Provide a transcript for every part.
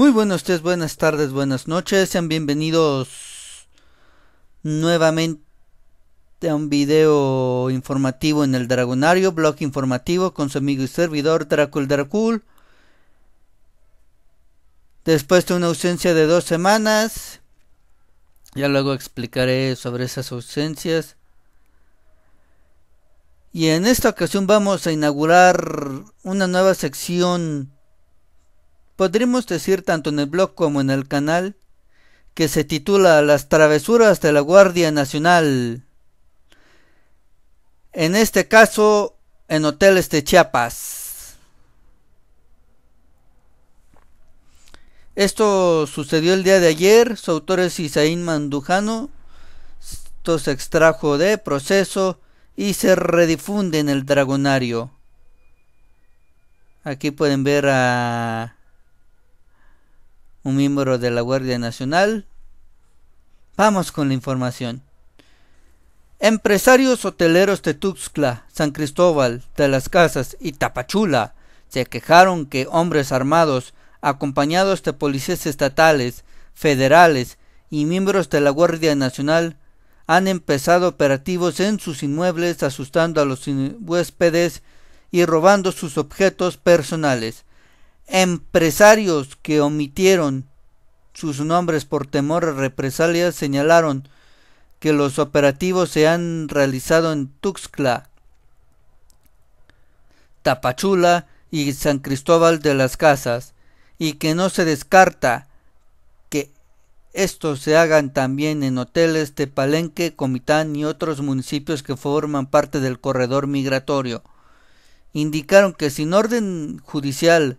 Muy buenos días, buenas tardes, buenas noches. Sean bienvenidos nuevamente a un video informativo en el Dragonario, blog informativo con su amigo y servidor Dracul Dracul. Después de una ausencia de dos semanas, ya luego explicaré sobre esas ausencias. Y en esta ocasión vamos a inaugurar una nueva sección Podríamos decir tanto en el blog como en el canal, que se titula Las travesuras de la Guardia Nacional. En este caso, en hoteles de Chiapas. Esto sucedió el día de ayer, su autor es Isaín Mandujano. Esto se extrajo de proceso y se redifunde en el Dragonario. Aquí pueden ver a un miembro de la Guardia Nacional. Vamos con la información. Empresarios hoteleros de Tuxtla, San Cristóbal, de las Casas y Tapachula se quejaron que hombres armados, acompañados de policías estatales, federales y miembros de la Guardia Nacional, han empezado operativos en sus inmuebles asustando a los huéspedes y robando sus objetos personales. Empresarios que omitieron sus nombres por temor a represalias señalaron que los operativos se han realizado en Tuxtla, Tapachula y San Cristóbal de las Casas y que no se descarta que estos se hagan también en hoteles de Palenque, Comitán y otros municipios que forman parte del corredor migratorio. Indicaron que sin orden judicial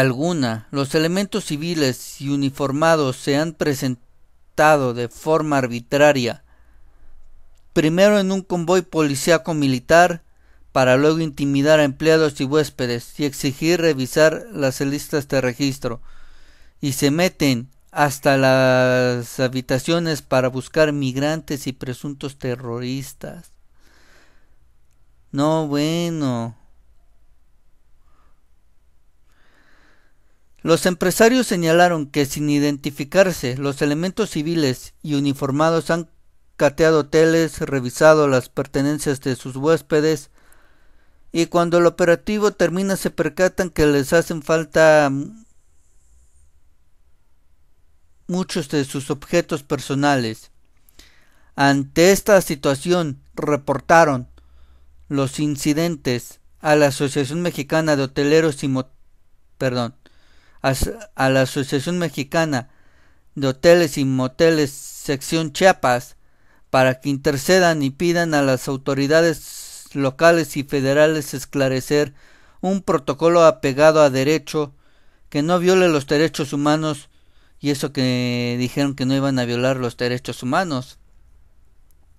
alguna, los elementos civiles y uniformados se han presentado de forma arbitraria, primero en un convoy policíaco militar, para luego intimidar a empleados y huéspedes y exigir revisar las listas de registro, y se meten hasta las habitaciones para buscar migrantes y presuntos terroristas. No, bueno. Los empresarios señalaron que sin identificarse, los elementos civiles y uniformados han cateado hoteles, revisado las pertenencias de sus huéspedes y cuando el operativo termina se percatan que les hacen falta muchos de sus objetos personales. Ante esta situación reportaron los incidentes a la Asociación Mexicana de Hoteleros y perdón, a, la Asociación Mexicana de Hoteles y Moteles Sección Chiapas para que intercedan y pidan a las autoridades locales y federales esclarecer un protocolo apegado a derecho que no viole los derechos humanos y eso que dijeron que no iban a violar los derechos humanos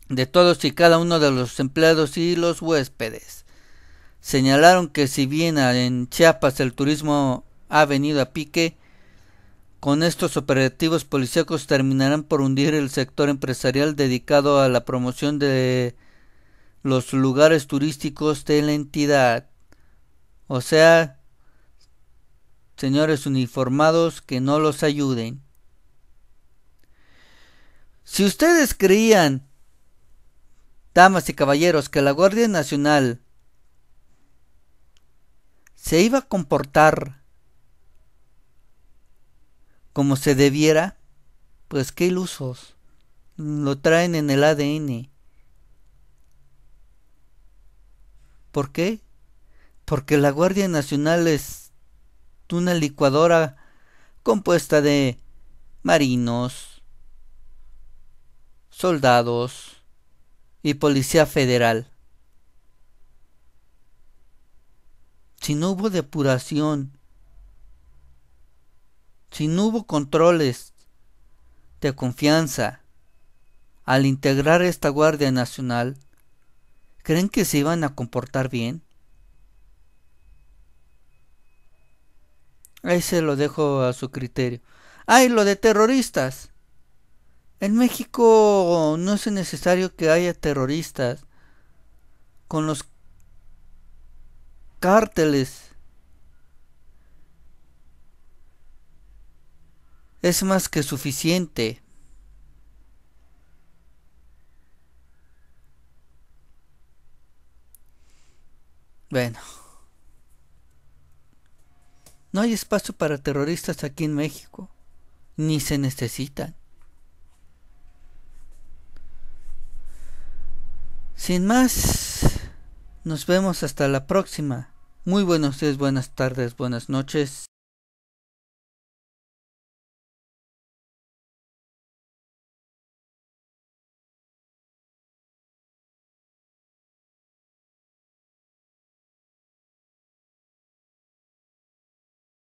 de todos y cada uno de los empleados y los huéspedes. Señalaron que si bien en Chiapas el turismo ha venido a pique, con estos operativos policíacos terminarán por hundir el sector empresarial dedicado a la promoción de los lugares turísticos de la entidad. O sea, señores uniformados, que no los ayuden. Si ustedes creían, damas y caballeros, que la Guardia Nacional se iba a comportar como se debiera, pues qué ilusos. Lo traen en el ADN. ¿Por qué? Porque la Guardia Nacional es una licuadora compuesta de marinos, soldados y policía federal. Si no hubo depuración si no hubo controles de confianza al integrar esta Guardia Nacional, ¿creen que se iban a comportar bien? Ahí se lo dejo a su criterio. ¡Ay, lo de terroristas! En México no es necesario que haya terroristas. Con los cárteles es más que suficiente. Bueno. No hay espacio para terroristas aquí en México, ni se necesitan. Sin más, nos vemos hasta la próxima. Muy buenos días, buenas tardes, buenas noches.